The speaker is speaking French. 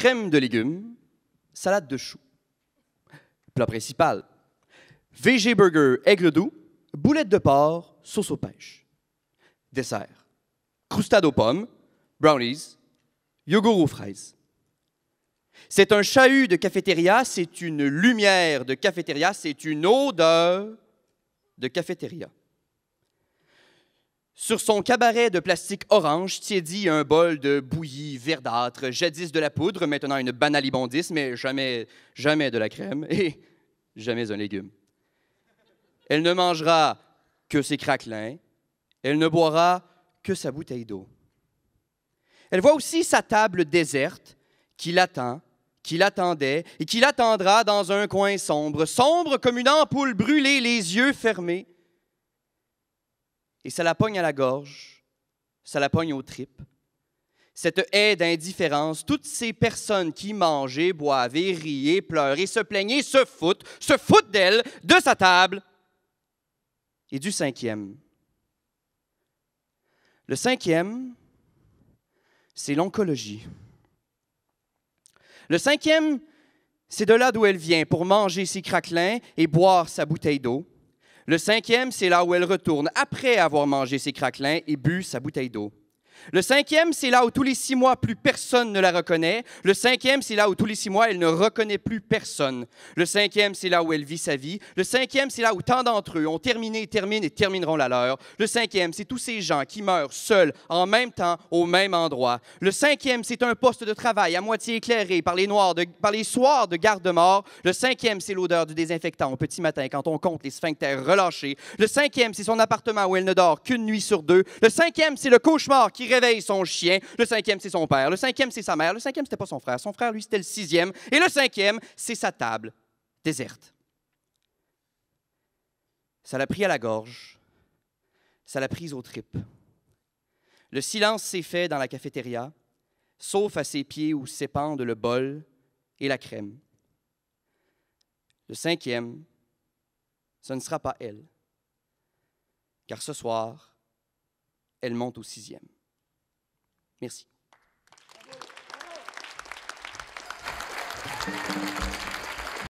crème de légumes, salade de choux. Plat principal, VG Burger aigle doux, boulette de porc, sauce aux pêches. Dessert, croustade aux pommes, brownies, yogourt aux fraises. C'est un chahut de cafétéria, c'est une lumière de cafétéria, c'est une odeur de cafétéria. Sur son cabaret de plastique orange, tiédit un bol de bouillie verdâtre, jadis de la poudre, maintenant une banalibondisse, mais jamais, jamais de la crème et jamais un légume. Elle ne mangera que ses craquelins, elle ne boira que sa bouteille d'eau. Elle voit aussi sa table déserte qui l'attend, qui l'attendait et qui l'attendra dans un coin sombre, sombre comme une ampoule brûlée, les yeux fermés, et ça la pogne à la gorge, ça la pogne aux tripes. Cette haie d'indifférence, toutes ces personnes qui mangeaient, boivaient, riaient, pleuraient, se plaignaient, se foutent, se foutent d'elle, de sa table et du cinquième. Le cinquième, c'est l'oncologie. Le cinquième, c'est de là d'où elle vient pour manger ses craquelins et boire sa bouteille d'eau. Le cinquième, c'est là où elle retourne après avoir mangé ses craquelins et bu sa bouteille d'eau. Le cinquième, c'est là où tous les six mois, plus personne ne la reconnaît. Le cinquième, c'est là où tous les six mois, elle ne reconnaît plus personne. Le cinquième, c'est là où elle vit sa vie. Le cinquième, c'est là où tant d'entre eux ont terminé, terminent et termineront la leur. Le cinquième, c'est tous ces gens qui meurent seuls, en même temps, au même endroit. Le cinquième, c'est un poste de travail à moitié éclairé par les, noirs de, par les soirs de garde-mort. Le cinquième, c'est l'odeur du désinfectant au petit matin quand on compte les sphincters relâchés. Le cinquième, c'est son appartement où elle ne dort qu'une nuit sur deux. Le cinquième, c'est le cauchemar qui réveille son chien. Le cinquième, c'est son père. Le cinquième, c'est sa mère. Le cinquième, c'était pas son frère. Son frère, lui, c'était le sixième. Et le cinquième, c'est sa table déserte. Ça l'a pris à la gorge. Ça l'a prise aux tripes. Le silence s'est fait dans la cafétéria, sauf à ses pieds où s'épandent le bol et la crème. Le cinquième, ce ne sera pas elle, car ce soir, elle monte au sixième. Merci.